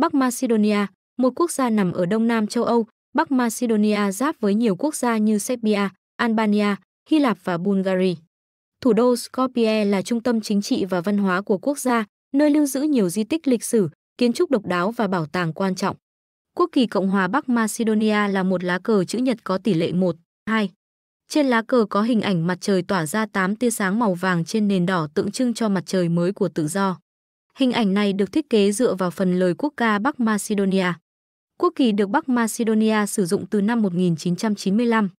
Bắc Macedonia, một quốc gia nằm ở đông nam châu Âu, Bắc Macedonia giáp với nhiều quốc gia như Serbia, Albania, Hy Lạp và Bulgaria. Thủ đô Skopje là trung tâm chính trị và văn hóa của quốc gia, nơi lưu giữ nhiều di tích lịch sử, kiến trúc độc đáo và bảo tàng quan trọng. Quốc kỳ Cộng hòa Bắc Macedonia là một lá cờ chữ nhật có tỷ lệ 1, 2. Trên lá cờ có hình ảnh mặt trời tỏa ra 8 tia sáng màu vàng trên nền đỏ tượng trưng cho mặt trời mới của tự do. Hình ảnh này được thiết kế dựa vào phần lời quốc ca Bắc Macedonia. Quốc kỳ được Bắc Macedonia sử dụng từ năm 1995.